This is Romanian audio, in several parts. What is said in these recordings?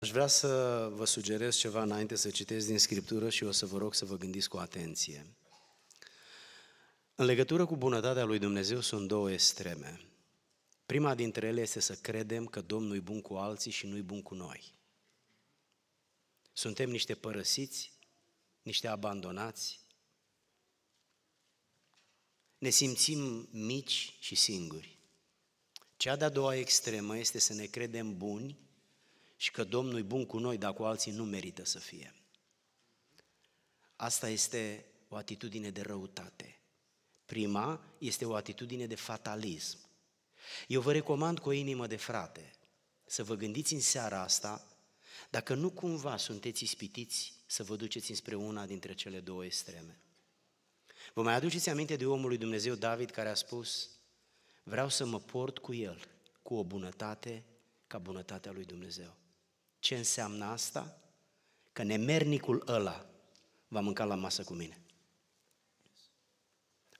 Aș vrea să vă sugerez ceva înainte să citesc din Scriptură și o să vă rog să vă gândiți cu atenție. În legătură cu bunătatea lui Dumnezeu sunt două extreme. Prima dintre ele este să credem că Domnul e bun cu alții și nu e bun cu noi. Suntem niște părăsiți, niște abandonați, ne simțim mici și singuri. Cea de-a doua extremă este să ne credem buni și că Domnul e bun cu noi, dar cu alții nu merită să fie. Asta este o atitudine de răutate. Prima este o atitudine de fatalism. Eu vă recomand cu o inimă de frate să vă gândiți în seara asta dacă nu cumva sunteți ispitiți să vă duceți înspre una dintre cele două extreme. Vă mai aduceți aminte de omul lui Dumnezeu David care a spus vreau să mă port cu el, cu o bunătate ca bunătatea lui Dumnezeu. Ce înseamnă asta? Că nemernicul ăla va mânca la masă cu mine.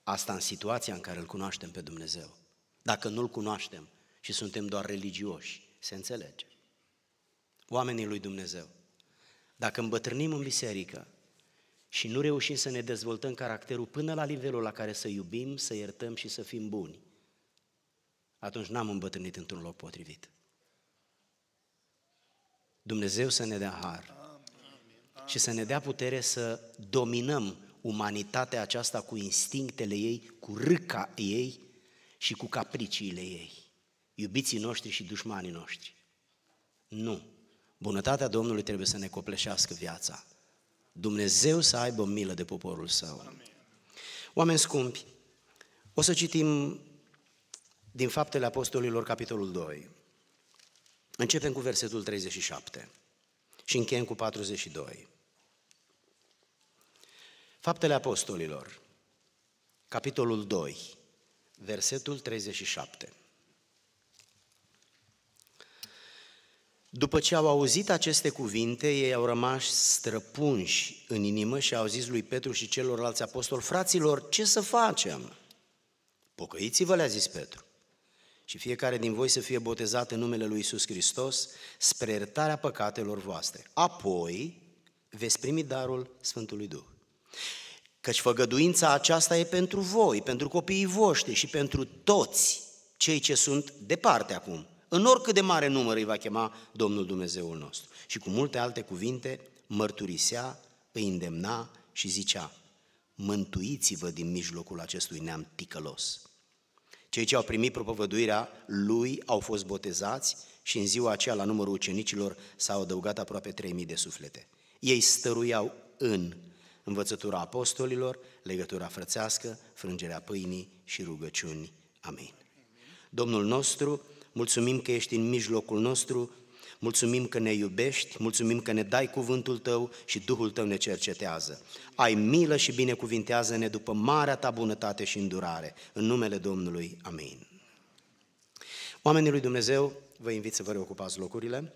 Asta în situația în care îl cunoaștem pe Dumnezeu. Dacă nu-l cunoaștem și suntem doar religioși, se înțelege. Oamenii lui Dumnezeu. Dacă îmbătrânim în biserică și nu reușim să ne dezvoltăm caracterul până la nivelul la care să iubim, să iertăm și să fim buni, atunci n-am îmbătrânit într-un loc potrivit. Dumnezeu să ne dea har și să ne dea putere să dominăm umanitatea aceasta cu instinctele ei, cu râca ei și cu capriciile ei, iubiții noștri și dușmanii noștri. Nu. Bunătatea Domnului trebuie să ne copleșească viața. Dumnezeu să aibă milă de poporul său. Amin. Oameni scumpi, o să citim din Faptele Apostolilor, capitolul 2. Începem cu versetul 37 și încheiem cu 42. Faptele Apostolilor, capitolul 2, versetul 37. După ce au auzit aceste cuvinte, ei au rămas străpunși în inimă și au zis lui Petru și celorlalți apostoli, fraților, ce să facem? Pocăiți-vă, le-a zis Petru și fiecare din voi să fie botezat în numele Lui Iisus Hristos spre iertarea păcatelor voastre. Apoi veți primi darul Sfântului Duh. Căci făgăduința aceasta e pentru voi, pentru copiii voștri și pentru toți cei ce sunt departe acum. În oricât de mare număr îi va chema Domnul Dumnezeul nostru. Și cu multe alte cuvinte mărturisea, îi îndemna și zicea, mântuiți-vă din mijlocul acestui neam ticălos. Cei ce au primit propovăduirea lui au fost botezați și în ziua aceea la numărul ucenicilor s-au adăugat aproape 3000 de suflete. Ei stăruiau în învățătura apostolilor, legătura frățească, frângerea pâinii și rugăciuni. Amin. Domnul nostru, mulțumim că ești în mijlocul nostru Mulțumim că ne iubești, mulțumim că ne dai cuvântul Tău și Duhul Tău ne cercetează. Ai milă și binecuvintează-ne după marea Ta bunătate și îndurare. În numele Domnului, amin. Oamenii lui Dumnezeu, vă invit să vă reocupați locurile.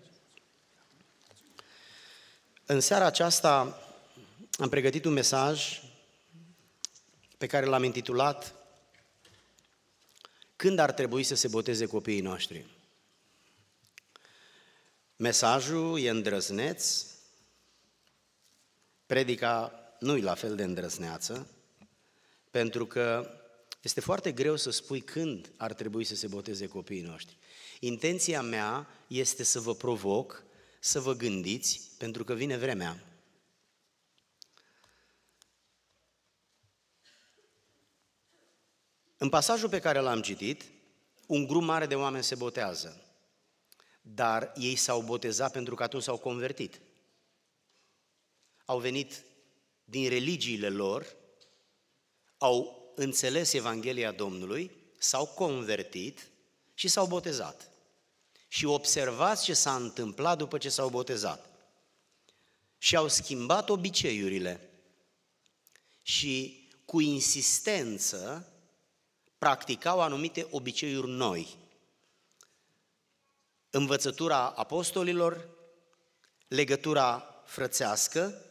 În seara aceasta am pregătit un mesaj pe care l-am intitulat Când ar trebui să se boteze copiii noștri? Mesajul e îndrăzneț, predica nu-i la fel de îndrăzneață, pentru că este foarte greu să spui când ar trebui să se boteze copiii noștri. Intenția mea este să vă provoc, să vă gândiți, pentru că vine vremea. În pasajul pe care l-am citit, un grup mare de oameni se botează. Dar ei s-au botezat pentru că atunci s-au convertit. Au venit din religiile lor, au înțeles Evanghelia Domnului, s-au convertit și s-au botezat. Și observați ce s-a întâmplat după ce s-au botezat. Și au schimbat obiceiurile. Și cu insistență practicau anumite obiceiuri noi învățătura apostolilor, legătura frățească,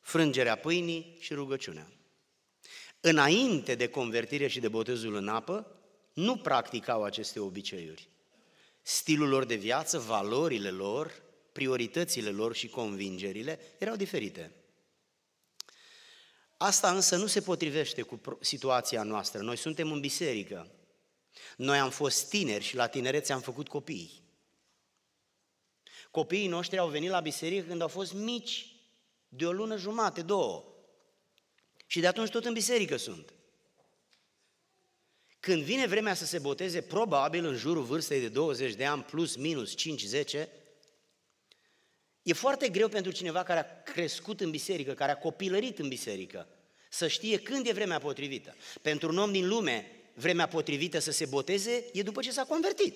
frângerea pâinii și rugăciunea. Înainte de convertire și de botezul în apă, nu practicau aceste obiceiuri. Stilul lor de viață, valorile lor, prioritățile lor și convingerile erau diferite. Asta însă nu se potrivește cu situația noastră. Noi suntem în biserică. Noi am fost tineri și la tinerețe am făcut copii. Copiii noștri au venit la biserică când au fost mici, de o lună jumate, două. Și de atunci tot în biserică sunt. Când vine vremea să se boteze, probabil în jurul vârstei de 20 de ani, plus, minus, 5-10, e foarte greu pentru cineva care a crescut în biserică, care a copilărit în biserică, să știe când e vremea potrivită. Pentru un om din lume, vremea potrivită să se boteze e după ce s-a convertit.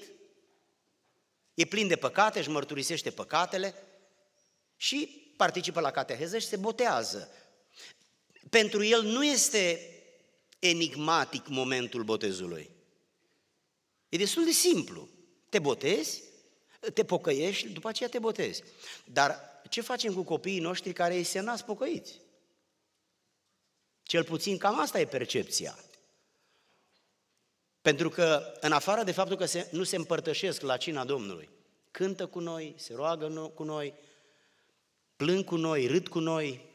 E plin de păcate, își mărturisește păcatele și participă la cateheză și se botează. Pentru el nu este enigmatic momentul botezului. E destul de simplu. Te botezi, te pocăiești, după aceea te botezi. Dar ce facem cu copiii noștri care îi se nasc pocăiți? Cel puțin cam asta e percepția. Pentru că, în afară de faptul că se, nu se împărtășesc la cina Domnului, cântă cu noi, se roagă cu noi, plâng cu noi, râd cu noi,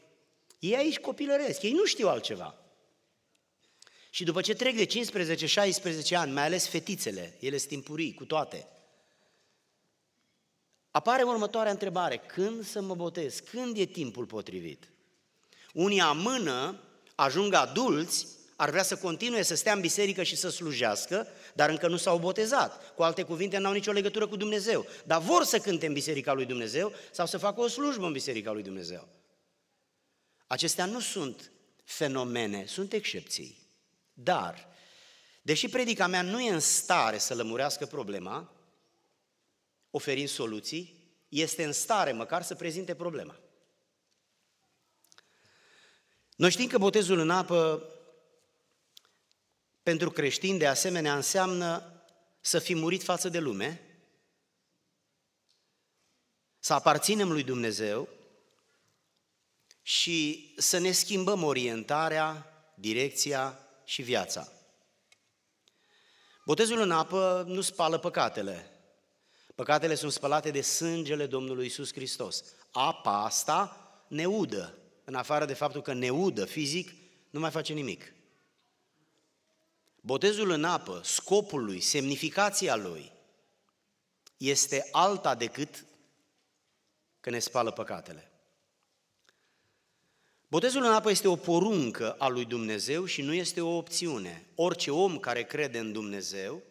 ei aici copilăresc, ei nu știu altceva. Și după ce trec de 15-16 ani, mai ales fetițele, ele sunt timpurii cu toate, apare următoarea întrebare, când să mă botez? Când e timpul potrivit? Unii amână, ajung adulți ar vrea să continue să stea în biserică și să slujească, dar încă nu s-au botezat. Cu alte cuvinte, n-au nicio legătură cu Dumnezeu. Dar vor să cânte în biserica lui Dumnezeu sau să facă o slujbă în biserica lui Dumnezeu. Acestea nu sunt fenomene, sunt excepții. Dar, deși predica mea nu e în stare să lămurească problema, oferind soluții, este în stare măcar să prezinte problema. Noi știm că botezul în apă pentru creștini, de asemenea, înseamnă să fi murit față de lume, să aparținem lui Dumnezeu și să ne schimbăm orientarea, direcția și viața. Botezul în apă nu spală păcatele. Păcatele sunt spălate de sângele Domnului Isus Hristos. Apa asta ne udă, în afară de faptul că ne udă fizic, nu mai face nimic. Botezul în apă, scopul lui, semnificația lui este alta decât că ne spală păcatele. Botezul în apă este o poruncă a lui Dumnezeu și nu este o opțiune. Orice om care crede în Dumnezeu,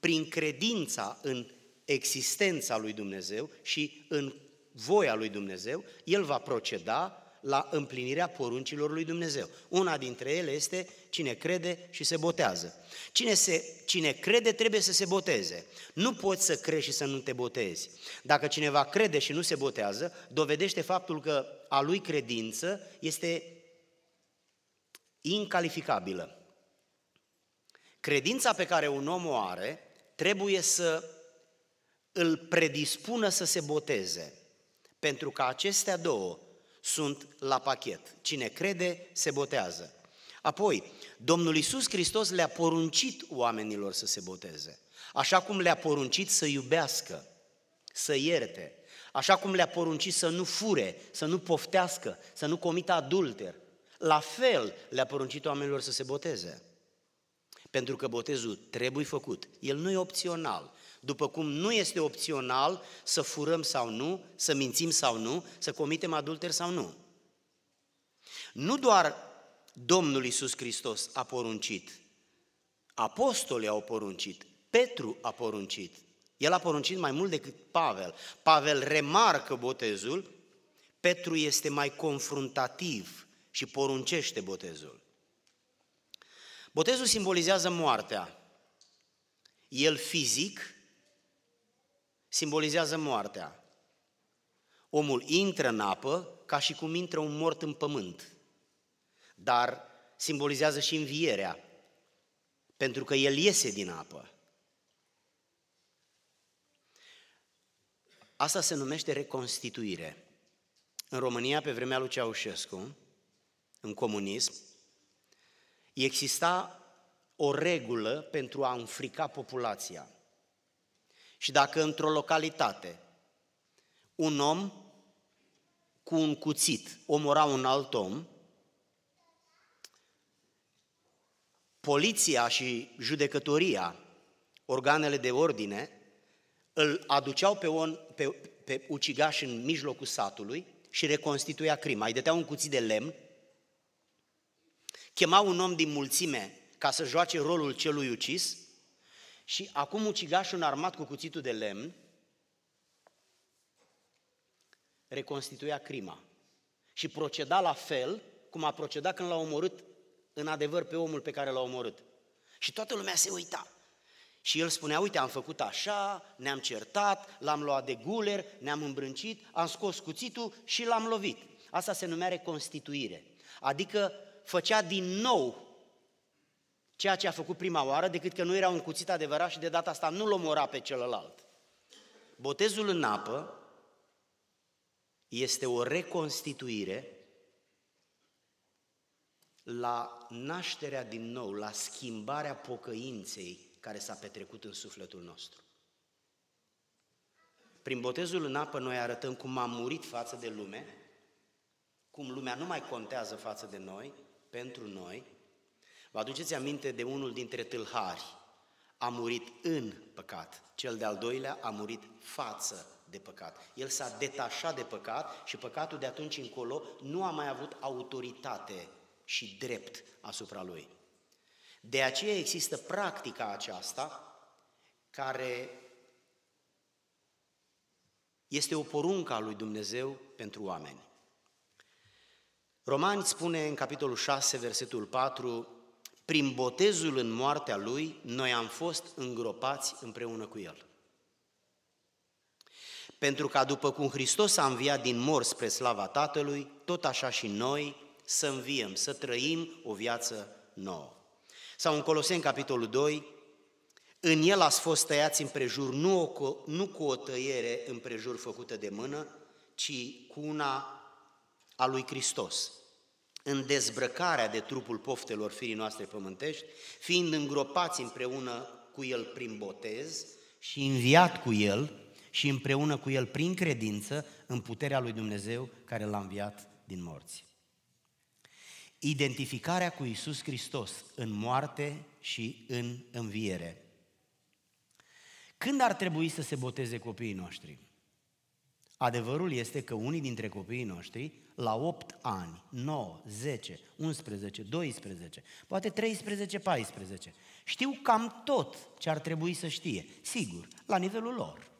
prin credința în existența lui Dumnezeu și în voia lui Dumnezeu, el va proceda la împlinirea poruncilor lui Dumnezeu. Una dintre ele este cine crede și se botează. Cine, se, cine crede trebuie să se boteze. Nu poți să crezi și să nu te botezi. Dacă cineva crede și nu se botează, dovedește faptul că a lui credință este incalificabilă. Credința pe care un om o are trebuie să îl predispună să se boteze, pentru că acestea două sunt la pachet. Cine crede, se botează. Apoi, Domnul Isus Hristos le-a poruncit oamenilor să se boteze, așa cum le-a poruncit să iubească, să ierte, așa cum le-a poruncit să nu fure, să nu poftească, să nu comită adulter. La fel le-a poruncit oamenilor să se boteze. Pentru că botezul trebuie făcut. El nu e opțional. După cum nu este opțional să furăm sau nu, să mințim sau nu, să comitem adulter sau nu. Nu doar Domnul Iisus Hristos a poruncit, apostolii au poruncit, Petru a poruncit, el a poruncit mai mult decât Pavel. Pavel remarcă botezul, Petru este mai confruntativ și poruncește botezul. Botezul simbolizează moartea. El fizic simbolizează moartea. Omul intră în apă ca și cum intră un mort în pământ, dar simbolizează și învierea, pentru că el iese din apă. Asta se numește reconstituire. În România, pe vremea lui Ceaușescu, în comunism, exista o regulă pentru a înfrica populația – și dacă într-o localitate un om cu un cuțit omora un alt om, poliția și judecătoria, organele de ordine, îl aduceau pe, on, pe, pe ucigaș în mijlocul satului și reconstituia crima. Îi dătea un cuțit de lemn, chemau un om din mulțime ca să joace rolul celui ucis și acum ucigașul armat cu cuțitul de lemn reconstituia crima și proceda la fel cum a procedat când l-a omorât în adevăr pe omul pe care l-a omorât. Și toată lumea se uita. Și el spunea, uite, am făcut așa, ne-am certat, l-am luat de guler, ne-am îmbrâncit, am scos cuțitul și l-am lovit. Asta se numea reconstituire. Adică făcea din nou ceea ce a făcut prima oară, decât că nu era un cuțit adevărat și de data asta nu-l omora pe celălalt. Botezul în apă este o reconstituire la nașterea din nou, la schimbarea pocăinței care s-a petrecut în sufletul nostru. Prin botezul în apă noi arătăm cum am murit față de lume, cum lumea nu mai contează față de noi, pentru noi, Vă aduceți aminte de unul dintre tâlhari. A murit în păcat. Cel de-al doilea a murit față de păcat. El s-a detașat de păcat și păcatul de atunci încolo nu a mai avut autoritate și drept asupra lui. De aceea există practica aceasta care este o poruncă a lui Dumnezeu pentru oameni. Romani spune în capitolul 6, versetul 4, prin botezul în moartea Lui, noi am fost îngropați împreună cu El. Pentru ca după cum Hristos a înviat din mor spre slava Tatălui, tot așa și noi să înviem, să trăim o viață nouă. Sau în Coloseni, capitolul 2, în el ați fost tăiați împrejur, nu, o, nu cu o tăiere împrejur făcută de mână, ci cu una a lui Hristos, în dezbrăcarea de trupul poftelor firii noastre pământești, fiind îngropați împreună cu el prin botez și înviat cu el și împreună cu el prin credință în puterea lui Dumnezeu care l-a înviat din morți. Identificarea cu Isus Hristos în moarte și în înviere. Când ar trebui să se boteze copiii noștri? Adevărul este că unii dintre copiii noștri la 8 ani, 9, 10, 11, 12, poate 13, 14. Știu cam tot ce ar trebui să știe, sigur, la nivelul lor.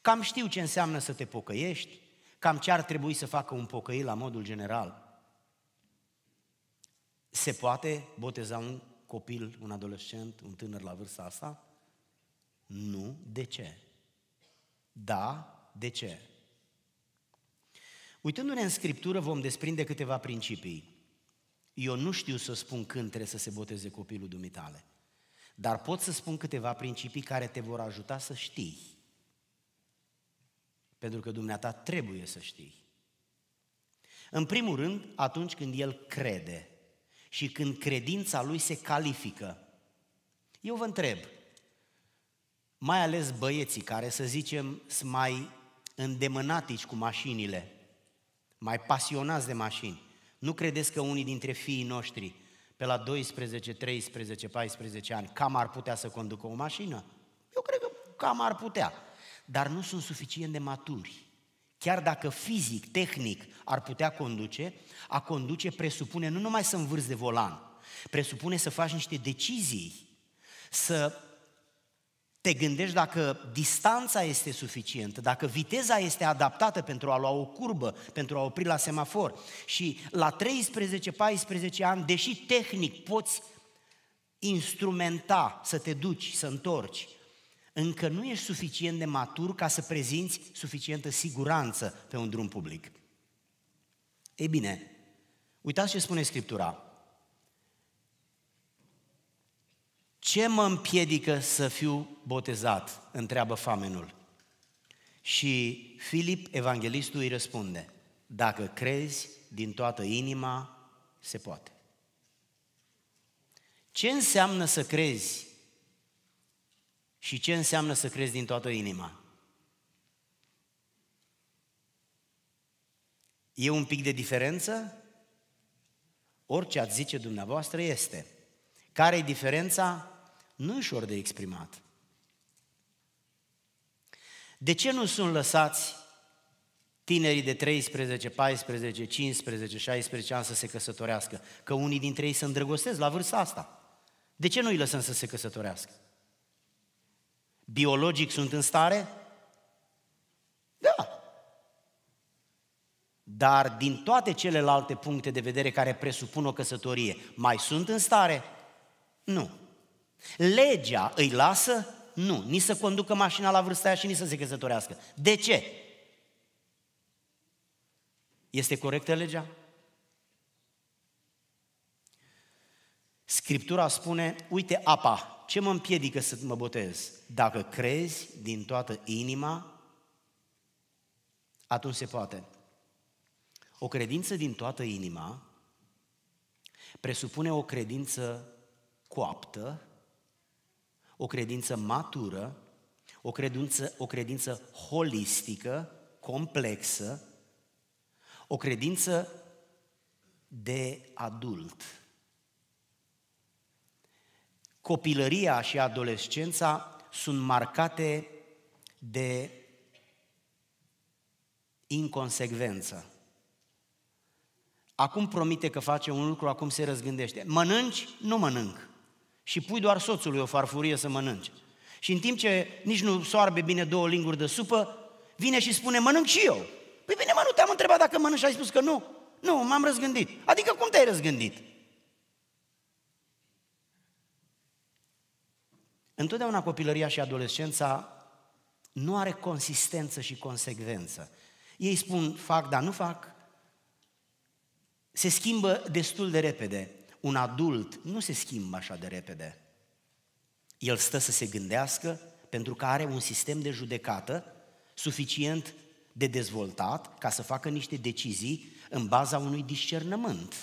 Cam știu ce înseamnă să te pocăiești, cam ce ar trebui să facă un pocăit la modul general. Se poate boteza un copil, un adolescent, un tânăr la vârsta asta? Nu. De ce? Da, de ce? Uitându-ne în Scriptură vom desprinde câteva principii. Eu nu știu să spun când trebuie să se boteze copilul dumitale, dar pot să spun câteva principii care te vor ajuta să știi. Pentru că dumneata trebuie să știi. În primul rând, atunci când el crede și când credința lui se califică. Eu vă întreb, mai ales băieții care, să zicem, sunt mai îndemânatici cu mașinile, mai pasionați de mașini, nu credeți că unii dintre fiii noștri pe la 12, 13, 14 ani cam ar putea să conducă o mașină? Eu cred că cam ar putea. Dar nu sunt suficient de maturi. Chiar dacă fizic, tehnic ar putea conduce, a conduce presupune nu numai să învârți de volan, presupune să faci niște decizii, să te gândești dacă distanța este suficientă, dacă viteza este adaptată pentru a lua o curbă, pentru a opri la semafor. Și la 13-14 ani, deși tehnic poți instrumenta să te duci, să întorci, încă nu ești suficient de matur ca să prezinți suficientă siguranță pe un drum public. Ei bine, uitați ce spune Scriptura. Ce mă împiedică să fiu botezat? întreabă famenul. Și Filip, evanghelistul, îi răspunde, dacă crezi din toată inima, se poate. Ce înseamnă să crezi și ce înseamnă să crezi din toată inima? E un pic de diferență? Orice ați zice dumneavoastră este. Care e diferența? nu ușor de exprimat. De ce nu sunt lăsați tinerii de 13, 14, 15, 16 ani să se căsătorească? Că unii dintre ei se îndrăgostesc la vârsta asta. De ce nu îi lăsăm să se căsătorească? Biologic sunt în stare? Da. Dar din toate celelalte puncte de vedere care presupun o căsătorie, mai sunt în stare? Nu. Legea îi lasă? Nu. Ni să conducă mașina la vârsta aia și ni să se căsătorească. De ce? Este corectă legea? Scriptura spune, uite apa, ce mă împiedică să mă botez? Dacă crezi din toată inima, atunci se poate. O credință din toată inima presupune o credință coaptă, o credință matură, o credință, o credință holistică, complexă, o credință de adult. Copilăria și adolescența sunt marcate de inconsecvență. Acum promite că face un lucru, acum se răzgândește. Mănânci? Nu mănânc și pui doar soțului o farfurie să mănânce. Și în timp ce nici nu soarbe bine două linguri de supă, vine și spune, mănânc și eu. Păi bine, mă, nu te-am întrebat dacă mănânci și ai spus că nu. Nu, m-am răzgândit. Adică cum te-ai răzgândit? Întotdeauna copilăria și adolescența nu are consistență și consecvență. Ei spun, fac, dar nu fac. Se schimbă destul de repede un adult nu se schimbă așa de repede. El stă să se gândească pentru că are un sistem de judecată suficient de dezvoltat ca să facă niște decizii în baza unui discernământ.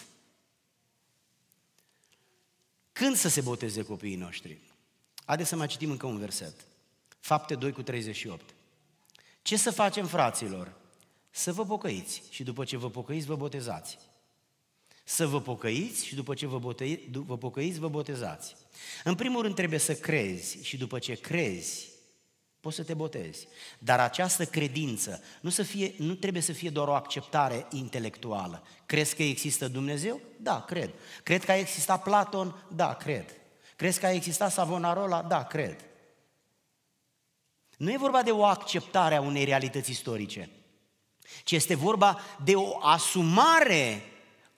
Când să se boteze copiii noștri? Haideți să mai citim încă un verset. Fapte 2 cu 38. Ce să facem, fraților? Să vă pocăiți și după ce vă pocăiți, vă botezați să vă pocăiți și după ce vă, bote, vă pocăiți, vă botezați. În primul rând trebuie să crezi și după ce crezi, poți să te botezi. Dar această credință nu, să fie, nu trebuie să fie doar o acceptare intelectuală. Crezi că există Dumnezeu? Da, cred. Cred că a existat Platon? Da, cred. Crezi că a existat Savonarola? Da, cred. Nu e vorba de o acceptare a unei realități istorice, ci este vorba de o asumare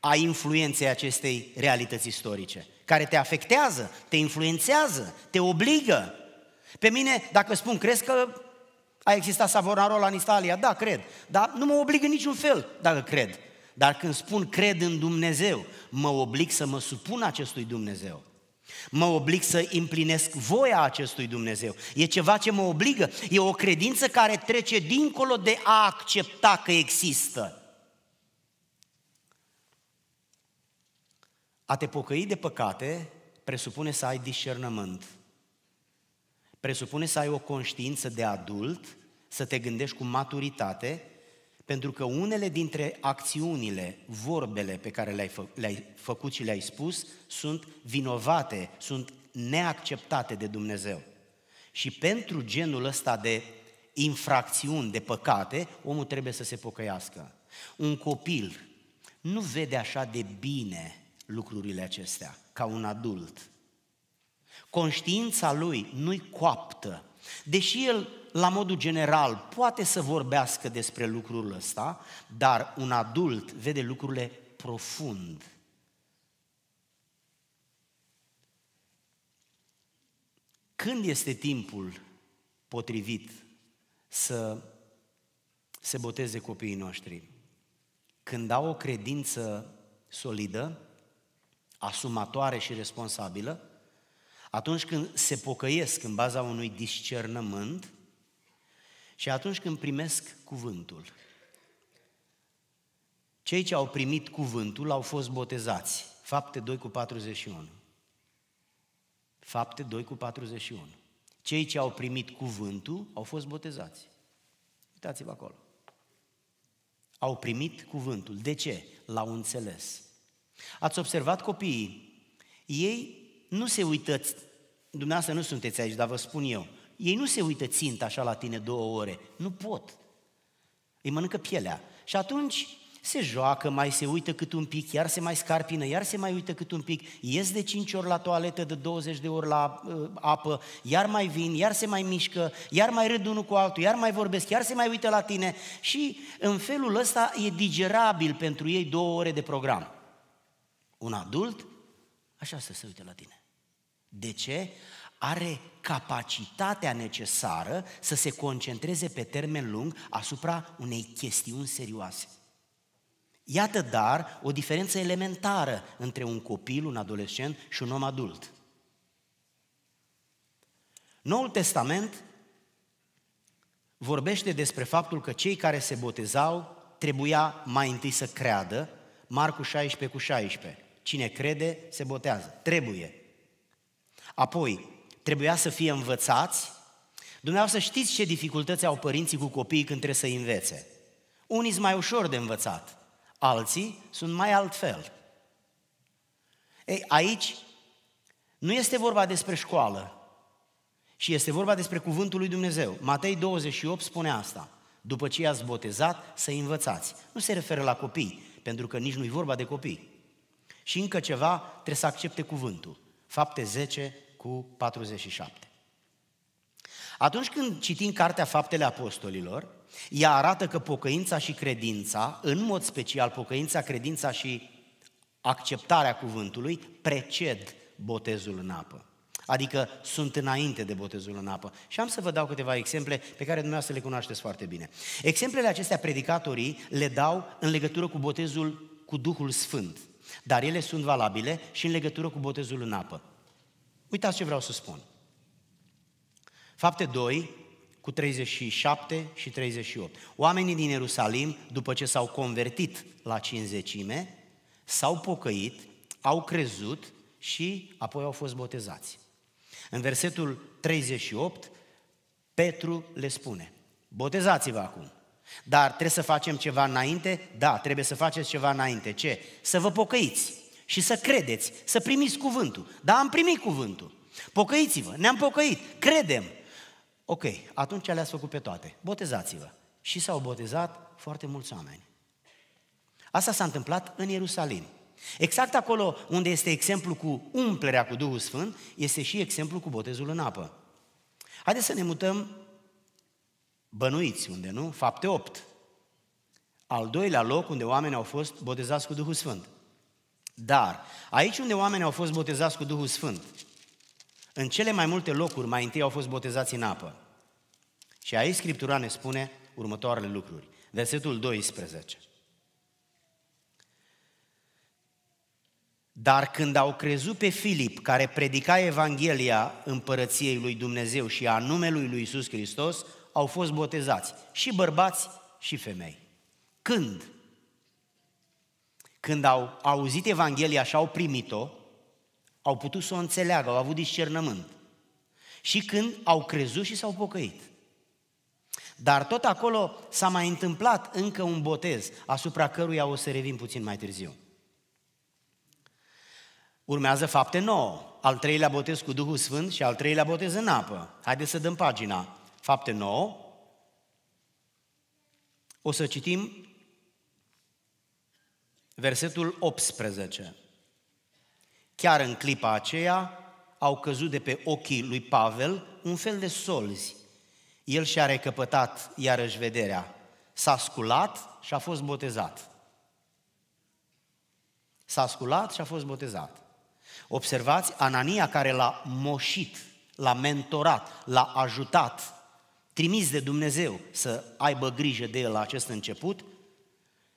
a influenței acestei realități istorice, care te afectează, te influențează, te obligă. Pe mine, dacă spun, crezi că a existat Savonarola în Italia? Da, cred. Dar nu mă obligă niciun fel dacă cred. Dar când spun cred în Dumnezeu, mă oblig să mă supun acestui Dumnezeu. Mă oblig să împlinesc voia acestui Dumnezeu. E ceva ce mă obligă. E o credință care trece dincolo de a accepta că există. A te pocăi de păcate presupune să ai discernământ. Presupune să ai o conștiință de adult, să te gândești cu maturitate, pentru că unele dintre acțiunile, vorbele pe care le-ai, fă, le făcut și le-ai spus sunt vinovate, sunt neacceptate de Dumnezeu. Și pentru genul ăsta de infracțiuni, de păcate, omul trebuie să se pocăiască. Un copil nu vede așa de bine lucrurile acestea, ca un adult. Conștiința lui nu-i coaptă, deși el, la modul general, poate să vorbească despre lucrul ăsta, dar un adult vede lucrurile profund. Când este timpul potrivit să se boteze copiii noștri? Când au o credință solidă, asumatoare și responsabilă, atunci când se pocăiesc în baza unui discernământ și atunci când primesc cuvântul. Cei ce au primit cuvântul au fost botezați. Fapte 2 cu 41. Fapte 2 cu 41. Cei ce au primit cuvântul au fost botezați. Uitați-vă acolo. Au primit cuvântul. De ce? L-au înțeles. Ați observat copiii? Ei nu se uită, dumneavoastră nu sunteți aici, dar vă spun eu, ei nu se uită țint așa la tine două ore, nu pot. Îi mănâncă pielea. Și atunci se joacă, mai se uită cât un pic, iar se mai scarpină, iar se mai uită cât un pic, ies de 5 ori la toaletă, de 20 de ori la uh, apă, iar mai vin, iar se mai mișcă, iar mai râd unul cu altul, iar mai vorbesc, iar se mai uită la tine și în felul ăsta e digerabil pentru ei două ore de program un adult, așa să se uite la tine. De ce? Are capacitatea necesară să se concentreze pe termen lung asupra unei chestiuni serioase. Iată dar o diferență elementară între un copil, un adolescent și un om adult. Noul Testament vorbește despre faptul că cei care se botezau trebuia mai întâi să creadă, Marcu 16 cu 16. Cine crede, se botează. Trebuie. Apoi, trebuia să fie învățați. Dumneavoastră știți ce dificultăți au părinții cu copiii când trebuie să învețe. Unii sunt mai ușor de învățat, alții sunt mai altfel. Ei, aici nu este vorba despre școală, și este vorba despre cuvântul lui Dumnezeu. Matei 28 spune asta. După ce i-ați botezat, să învățați. Nu se referă la copii, pentru că nici nu-i vorba de copii. Și încă ceva, trebuie să accepte cuvântul. Fapte 10 cu 47. Atunci când citim cartea Faptele Apostolilor, ea arată că pocăința și credința, în mod special pocăința, credința și acceptarea cuvântului, preced botezul în apă. Adică sunt înainte de botezul în apă. Și am să vă dau câteva exemple pe care dumneavoastră le cunoașteți foarte bine. Exemplele acestea predicatorii le dau în legătură cu botezul cu Duhul Sfânt. Dar ele sunt valabile și în legătură cu botezul în apă. Uitați ce vreau să spun. Fapte 2, cu 37 și 38. Oamenii din Ierusalim, după ce s-au convertit la cinzecime, s-au pocăit, au crezut și apoi au fost botezați. În versetul 38, Petru le spune, botezați-vă acum dar trebuie să facem ceva înainte? Da, trebuie să faceți ceva înainte. Ce? Să vă pocăiți și să credeți, să primiți cuvântul. Da, am primit cuvântul. Pocăiți-vă, ne-am pocăit, credem. Ok, atunci le-ați făcut pe toate. Botezați-vă. Și s-au botezat foarte mulți oameni. Asta s-a întâmplat în Ierusalim. Exact acolo unde este exemplu cu umplerea cu Duhul Sfânt, este și exemplu cu botezul în apă. Haideți să ne mutăm Bănuiți unde, nu? Fapte 8. Al doilea loc unde oamenii au fost botezați cu Duhul Sfânt. Dar aici unde oamenii au fost botezați cu Duhul Sfânt, în cele mai multe locuri mai întâi au fost botezați în apă. Și aici Scriptura ne spune următoarele lucruri. Versetul 12. Dar când au crezut pe Filip, care predica Evanghelia împărăției lui Dumnezeu și a numelui lui Iisus Hristos, au fost botezați, și bărbați și femei. Când? Când au auzit Evanghelia și au primit-o, au putut să o înțeleagă, au avut discernământ. Și când au crezut și s-au pocăit. Dar tot acolo s-a mai întâmplat încă un botez, asupra căruia o să revin puțin mai târziu. Urmează fapte nouă, al treilea botez cu Duhul Sfânt și al treilea botez în apă. Haideți să dăm pagina fapte 9, o să citim versetul 18. Chiar în clipa aceea au căzut de pe ochii lui Pavel un fel de solzi. El și-a recăpătat iarăși vederea, s-a sculat și a fost botezat. S-a sculat și a fost botezat. Observați, Anania care l-a moșit, l-a mentorat, l-a ajutat, trimis de Dumnezeu să aibă grijă de el la acest început,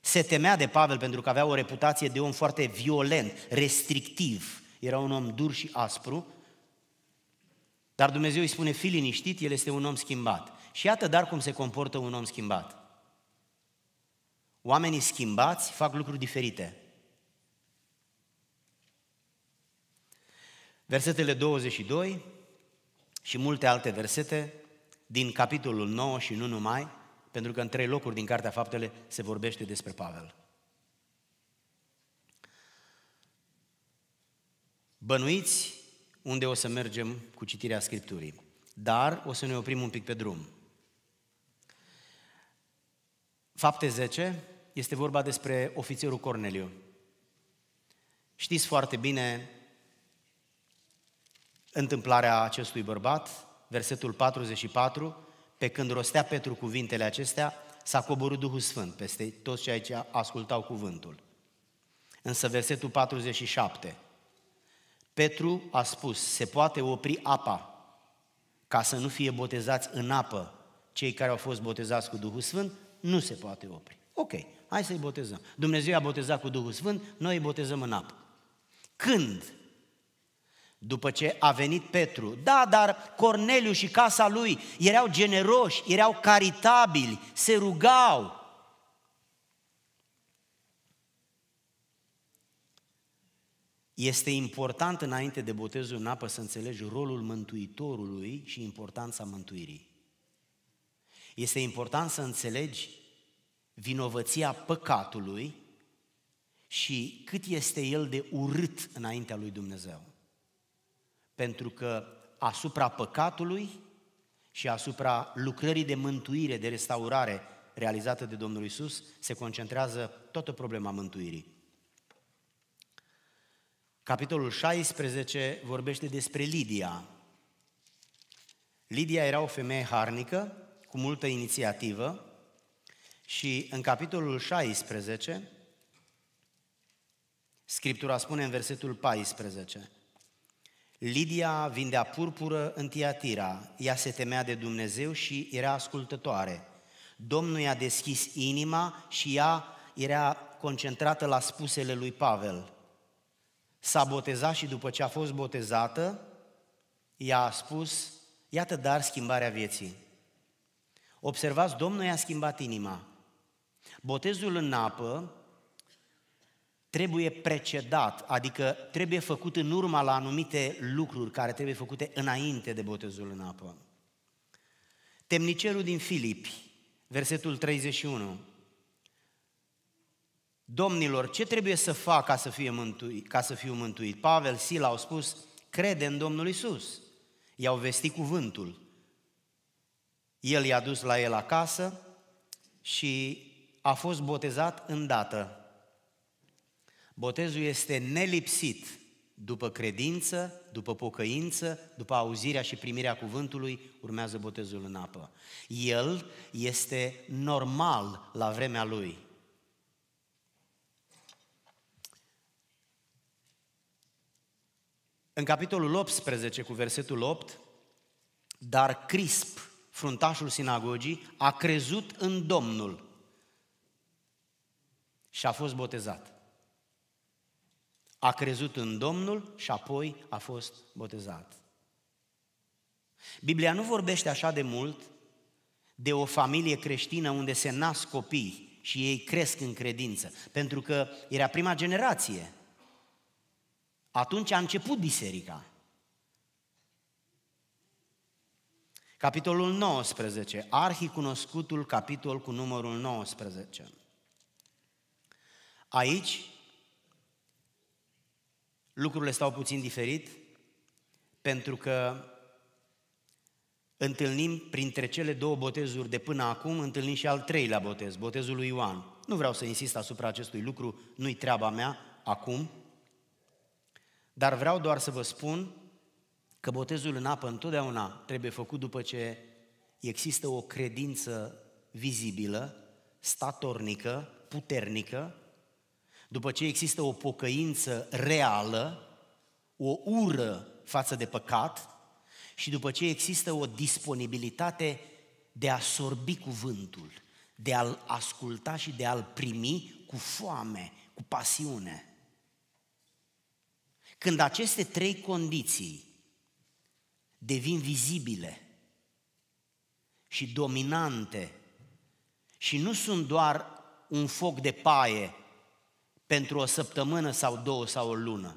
se temea de Pavel pentru că avea o reputație de om foarte violent, restrictiv, era un om dur și aspru, dar Dumnezeu îi spune, fi liniștit, el este un om schimbat. Și iată dar cum se comportă un om schimbat. Oamenii schimbați fac lucruri diferite. Versetele 22 și multe alte versete din capitolul 9 și nu numai, pentru că în trei locuri din Cartea Faptele se vorbește despre Pavel. Bănuiți unde o să mergem cu citirea Scripturii, dar o să ne oprim un pic pe drum. Fapte 10 este vorba despre ofițerul Corneliu. Știți foarte bine întâmplarea acestui bărbat, versetul 44, pe când rostea Petru cuvintele acestea, s-a coborât Duhul Sfânt peste toți cei ce ascultau cuvântul. Însă versetul 47, Petru a spus, se poate opri apa ca să nu fie botezați în apă cei care au fost botezați cu Duhul Sfânt? Nu se poate opri. Ok, hai să-i botezăm. Dumnezeu a botezat cu Duhul Sfânt, noi îi botezăm în apă. Când după ce a venit Petru, da, dar Corneliu și casa lui erau generoși, erau caritabili, se rugau. Este important înainte de botezul în apă să înțelegi rolul Mântuitorului și importanța mântuirii. Este important să înțelegi vinovăția păcatului și cât este el de urât înaintea lui Dumnezeu. Pentru că asupra păcatului și asupra lucrării de mântuire, de restaurare realizată de Domnul Isus, se concentrează toată problema mântuirii. Capitolul 16 vorbește despre Lidia. Lidia era o femeie harnică, cu multă inițiativă, și în capitolul 16, Scriptura spune în versetul 14, Lidia vindea purpură în Tiatira, ea se temea de Dumnezeu și era ascultătoare. Domnul i-a deschis inima și ea era concentrată la spusele lui Pavel. S-a botezat și după ce a fost botezată, ea a spus, iată dar schimbarea vieții. Observați, Domnul i-a schimbat inima. Botezul în apă trebuie precedat, adică trebuie făcut în urma la anumite lucruri care trebuie făcute înainte de botezul în apă. Temnicerul din Filipi, versetul 31. Domnilor, ce trebuie să fac ca să, fie mântuit, ca să fiu mântuit? Pavel, Sila au spus, crede în Domnul Isus. I-au vestit cuvântul. El i-a dus la el acasă și a fost botezat în dată. Botezul este nelipsit după credință, după pocăință, după auzirea și primirea cuvântului, urmează botezul în apă. El este normal la vremea lui. În capitolul 18, cu versetul 8, dar Crisp, fruntașul sinagogii, a crezut în Domnul și a fost botezat a crezut în Domnul și apoi a fost botezat. Biblia nu vorbește așa de mult de o familie creștină unde se nasc copii și ei cresc în credință, pentru că era prima generație. Atunci a început biserica. Capitolul 19, arhicunoscutul capitol cu numărul 19. Aici lucrurile stau puțin diferit, pentru că întâlnim printre cele două botezuri de până acum, întâlnim și al treilea botez, botezul lui Ioan. Nu vreau să insist asupra acestui lucru, nu-i treaba mea acum, dar vreau doar să vă spun că botezul în apă întotdeauna trebuie făcut după ce există o credință vizibilă, statornică, puternică, după ce există o pocăință reală, o ură față de păcat și după ce există o disponibilitate de a sorbi cuvântul, de a-l asculta și de a-l primi cu foame, cu pasiune. Când aceste trei condiții devin vizibile și dominante și nu sunt doar un foc de paie pentru o săptămână sau două sau o lună,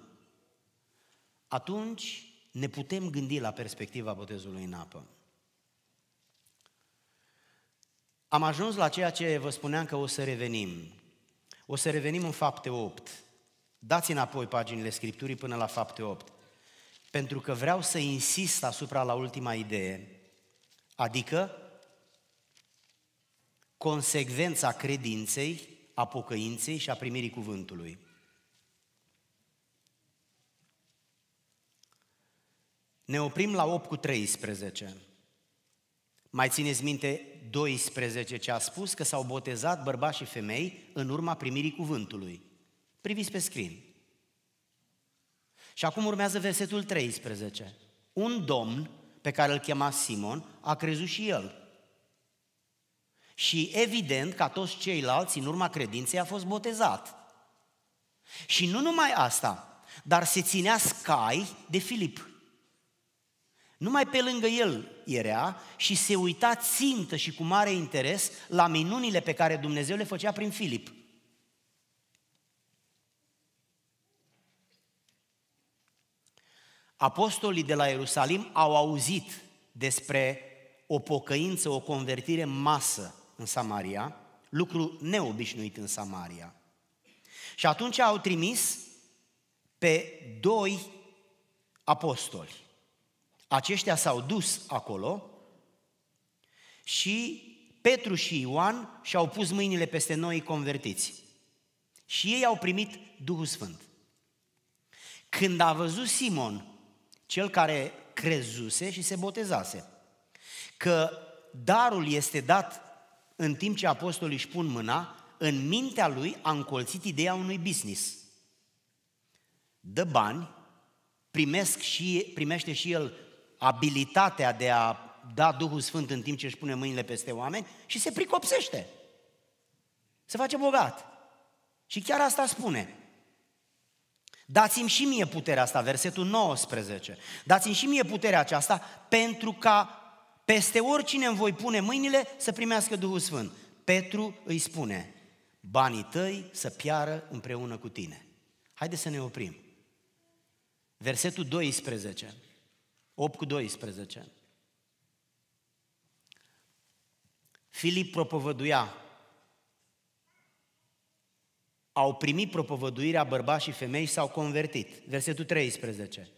atunci ne putem gândi la perspectiva botezului în apă. Am ajuns la ceea ce vă spuneam că o să revenim. O să revenim în fapte 8. Dați înapoi paginile Scripturii până la fapte 8. Pentru că vreau să insist asupra la ultima idee, adică consecvența credinței a pocăinței și a primirii cuvântului. Ne oprim la 8 cu 13. Mai țineți minte 12 ce a spus că s-au botezat bărbați și femei în urma primirii cuvântului. Priviți pe screen. Și acum urmează versetul 13. Un domn pe care îl chema Simon a crezut și el și evident, ca toți ceilalți, în urma credinței a fost botezat. Și nu numai asta, dar se ținea scai de Filip. Numai pe lângă el era și se uita țintă și cu mare interes la minunile pe care Dumnezeu le făcea prin Filip. Apostolii de la Ierusalim au auzit despre o pocăință, o convertire masă în Samaria, lucru neobișnuit în Samaria. Și atunci au trimis pe doi apostoli. Aceștia s-au dus acolo și Petru și Ioan și-au pus mâinile peste noi convertiți. Și ei au primit Duhul Sfânt. Când a văzut Simon, cel care crezuse și se botezase, că darul este dat în timp ce apostolii își pun mâna, în mintea lui a încolțit ideea unui business. Dă bani, primesc și, primește și el abilitatea de a da Duhul Sfânt în timp ce își pune mâinile peste oameni și se pricopsește. Se face bogat. Și chiar asta spune. Dați-mi și mie puterea asta, versetul 19. Dați-mi și mie puterea aceasta pentru ca peste oricine îmi voi pune mâinile să primească Duhul Sfânt. Petru îi spune, banii tăi să piară împreună cu tine. Haideți să ne oprim. Versetul 12, 8 cu 12. Filip propovăduia, au primit propovăduirea bărbați și femei și s-au convertit. Versetul 13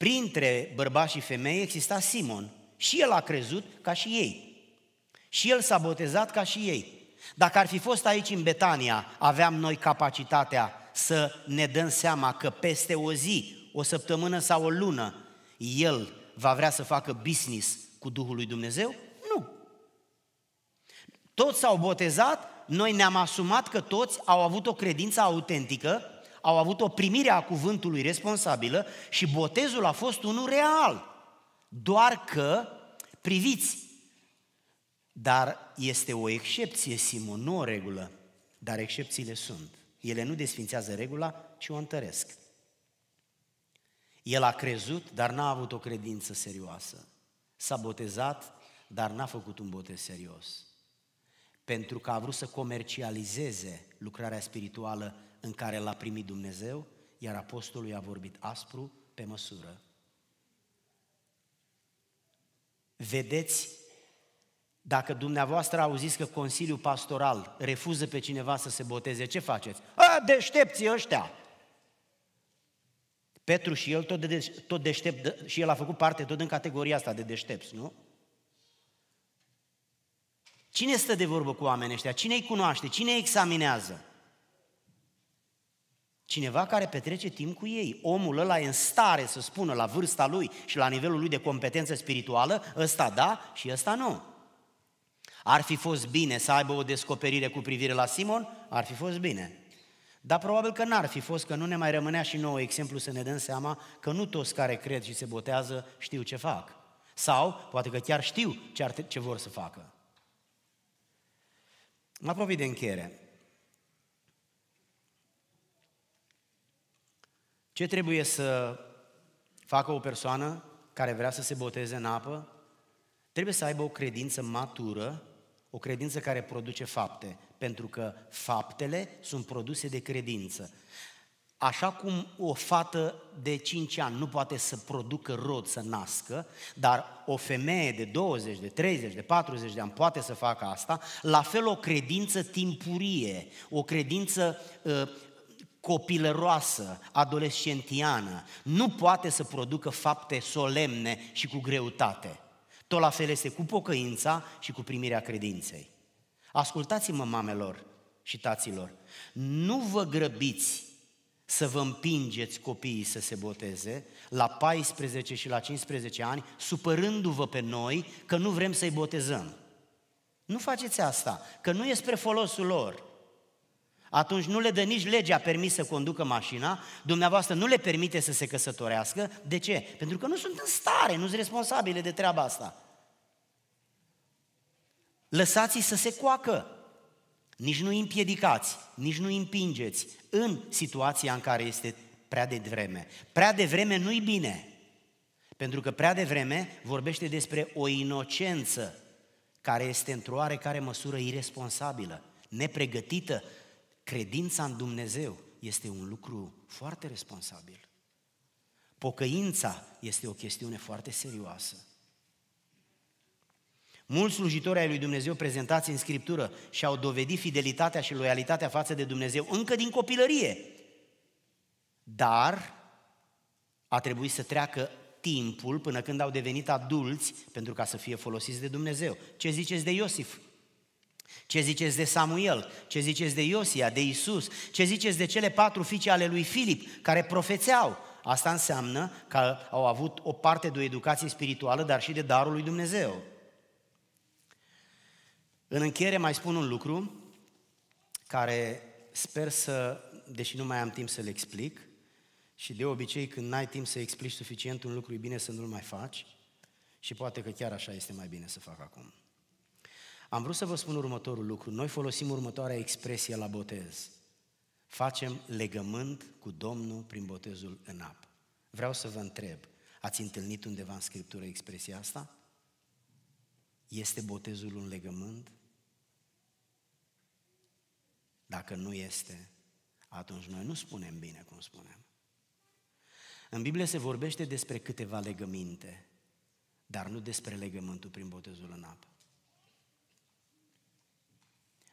printre bărbați și femei exista Simon. Și el a crezut ca și ei. Și el s-a botezat ca și ei. Dacă ar fi fost aici în Betania, aveam noi capacitatea să ne dăm seama că peste o zi, o săptămână sau o lună, el va vrea să facă business cu Duhul lui Dumnezeu? Nu. Toți s-au botezat, noi ne-am asumat că toți au avut o credință autentică au avut o primire a cuvântului responsabilă și botezul a fost unul real. Doar că, priviți, dar este o excepție, Simon, nu o regulă. Dar excepțiile sunt. Ele nu desfințează regula, ci o întăresc. El a crezut, dar n-a avut o credință serioasă. S-a botezat, dar n-a făcut un botez serios. Pentru că a vrut să comercializeze lucrarea spirituală în care l-a primit Dumnezeu, iar apostolul i-a vorbit aspru pe măsură. Vedeți, dacă dumneavoastră auziți că Consiliul Pastoral refuză pe cineva să se boteze, ce faceți? A, deștepții ăștia! Petru și el tot, de, tot deștept, și el a făcut parte tot în categoria asta de deștepți, nu? Cine stă de vorbă cu oamenii ăștia? Cine îi cunoaște? Cine îi examinează? Cineva care petrece timp cu ei. Omul ăla e în stare să spună la vârsta lui și la nivelul lui de competență spirituală, ăsta da și ăsta nu. Ar fi fost bine să aibă o descoperire cu privire la Simon? Ar fi fost bine. Dar probabil că n-ar fi fost, că nu ne mai rămânea și nouă exemplu să ne dăm seama că nu toți care cred și se botează știu ce fac. Sau poate că chiar știu ce, ar, ce vor să facă. Mă apropii de încheiere. Ce trebuie să facă o persoană care vrea să se boteze în apă? Trebuie să aibă o credință matură, o credință care produce fapte, pentru că faptele sunt produse de credință. Așa cum o fată de 5 ani nu poate să producă rod, să nască, dar o femeie de 20, de 30, de 40 de ani poate să facă asta, la fel o credință timpurie, o credință uh, copilăroasă, adolescentiană, nu poate să producă fapte solemne și cu greutate. Tot la fel este cu pocăința și cu primirea credinței. Ascultați-mă, mamelor și taților, nu vă grăbiți să vă împingeți copiii să se boteze la 14 și la 15 ani, supărându-vă pe noi că nu vrem să-i botezăm. Nu faceți asta, că nu e spre folosul lor atunci nu le dă nici legea permis să conducă mașina, dumneavoastră nu le permite să se căsătorească. De ce? Pentru că nu sunt în stare, nu sunt responsabile de treaba asta. Lăsați-i să se coacă. Nici nu îi împiedicați, nici nu îi împingeți în situația în care este prea de vreme. Prea de vreme nu-i bine, pentru că prea de vreme vorbește despre o inocență care este într-o oarecare măsură irresponsabilă, nepregătită Credința în Dumnezeu este un lucru foarte responsabil. Pocăința este o chestiune foarte serioasă. Mulți slujitori ai lui Dumnezeu prezentați în Scriptură și-au dovedit fidelitatea și loialitatea față de Dumnezeu încă din copilărie. Dar a trebuit să treacă timpul până când au devenit adulți pentru ca să fie folosiți de Dumnezeu. Ce ziceți de Iosif? Ce ziceți de Samuel? Ce ziceți de Iosia, de Isus? Ce ziceți de cele patru fiice ale lui Filip care profețeau? Asta înseamnă că au avut o parte de o educație spirituală, dar și de darul lui Dumnezeu. În încheiere mai spun un lucru care sper să, deși nu mai am timp să-l explic, și de obicei când n-ai timp să explici suficient un lucru, e bine să nu-l mai faci și poate că chiar așa este mai bine să fac acum. Am vrut să vă spun următorul lucru. Noi folosim următoarea expresie la botez. Facem legământ cu Domnul prin botezul în apă. Vreau să vă întreb, ați întâlnit undeva în Scriptură expresia asta? Este botezul un legământ? Dacă nu este, atunci noi nu spunem bine cum spunem. În Biblie se vorbește despre câteva legăminte, dar nu despre legământul prin botezul în apă.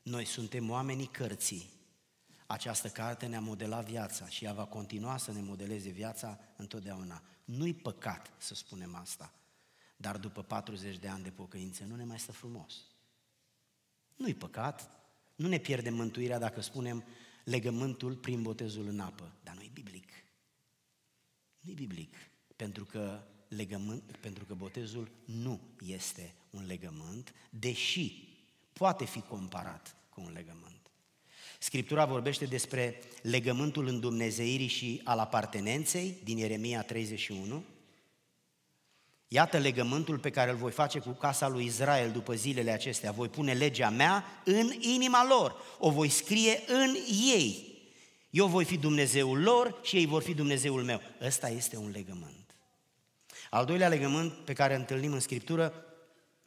Noi suntem oamenii cărții. Această carte ne-a modelat viața și ea va continua să ne modeleze viața întotdeauna. Nu-i păcat să spunem asta, dar după 40 de ani de pocăință nu ne mai stă frumos. Nu-i păcat, nu ne pierdem mântuirea dacă spunem legământul prin botezul în apă, dar nu-i biblic. Nu-i biblic, pentru că, legământ, pentru că botezul nu este un legământ, deși poate fi comparat cu un legământ. Scriptura vorbește despre legământul îndumnezeirii și al apartenenței din Ieremia 31. Iată legământul pe care îl voi face cu casa lui Israel după zilele acestea. Voi pune legea mea în inima lor, o voi scrie în ei. Eu voi fi Dumnezeul lor și ei vor fi Dumnezeul meu. Ăsta este un legământ. Al doilea legământ pe care îl întâlnim în Scriptură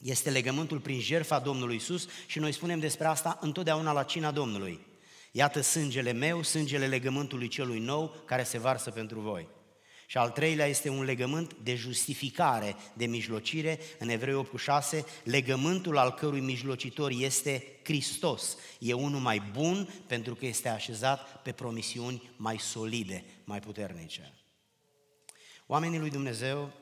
este legământul prin jertfa Domnului Isus și noi spunem despre asta întotdeauna la cina Domnului. Iată sângele meu, sângele legământului celui nou care se varsă pentru voi. Și al treilea este un legământ de justificare, de mijlocire, în Evrei 8 cu 6, legământul al cărui mijlocitor este Hristos. E unul mai bun pentru că este așezat pe promisiuni mai solide, mai puternice. Oamenii lui Dumnezeu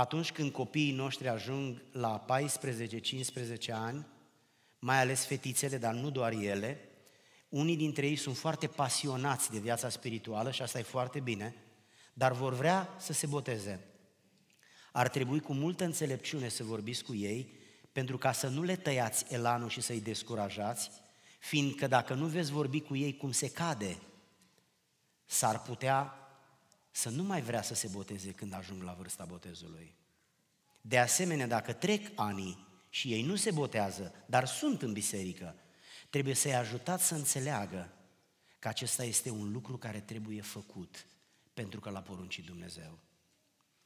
atunci când copiii noștri ajung la 14-15 ani, mai ales fetițele, dar nu doar ele, unii dintre ei sunt foarte pasionați de viața spirituală și asta e foarte bine, dar vor vrea să se boteze. Ar trebui cu multă înțelepciune să vorbiți cu ei, pentru ca să nu le tăiați elanul și să-i descurajați, fiindcă dacă nu veți vorbi cu ei cum se cade, s-ar putea să nu mai vrea să se boteze când ajung la vârsta botezului. De asemenea, dacă trec anii și ei nu se botează, dar sunt în biserică, trebuie să-i ajutați să înțeleagă că acesta este un lucru care trebuie făcut pentru că l-a poruncit Dumnezeu.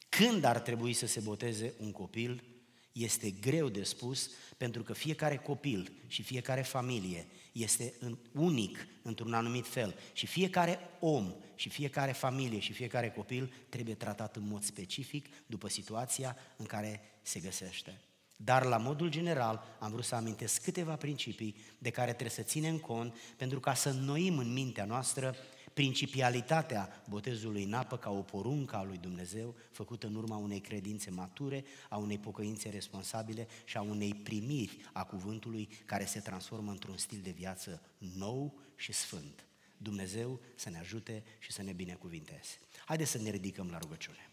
Când ar trebui să se boteze un copil, este greu de spus, pentru că fiecare copil și fiecare familie este în, unic într-un anumit fel și fiecare om și fiecare familie și fiecare copil trebuie tratat în mod specific după situația în care se găsește. Dar la modul general am vrut să amintesc câteva principii de care trebuie să ținem cont pentru ca să înnoim în mintea noastră principialitatea botezului în apă ca o poruncă a lui Dumnezeu, făcută în urma unei credințe mature, a unei pocăințe responsabile și a unei primiri a cuvântului care se transformă într-un stil de viață nou și sfânt. Dumnezeu să ne ajute și să ne binecuvinteze. Haideți să ne ridicăm la rugăciune.